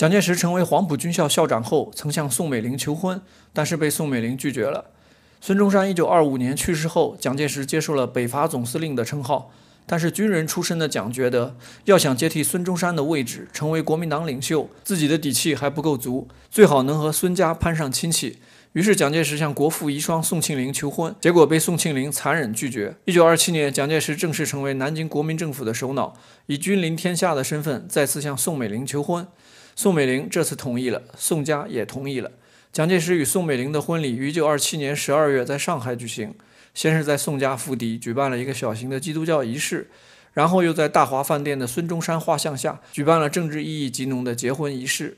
蒋介石成为黄埔军校校长后，曾向宋美龄求婚，但是被宋美龄拒绝了。孙中山1925年去世后，蒋介石接受了北伐总司令的称号，但是军人出身的蒋觉得要想接替孙中山的位置，成为国民党领袖，自己的底气还不够足，最好能和孙家攀上亲戚。于是蒋介石向国父遗孀宋庆龄求婚，结果被宋庆龄残忍拒绝。1927年，蒋介石正式成为南京国民政府的首脑，以君临天下的身份再次向宋美龄求婚。宋美龄这次同意了，宋家也同意了。蒋介石与宋美龄的婚礼于1927年12月在上海举行，先是在宋家府邸举办了一个小型的基督教仪式，然后又在大华饭店的孙中山画像下举办了政治意义极浓的结婚仪式。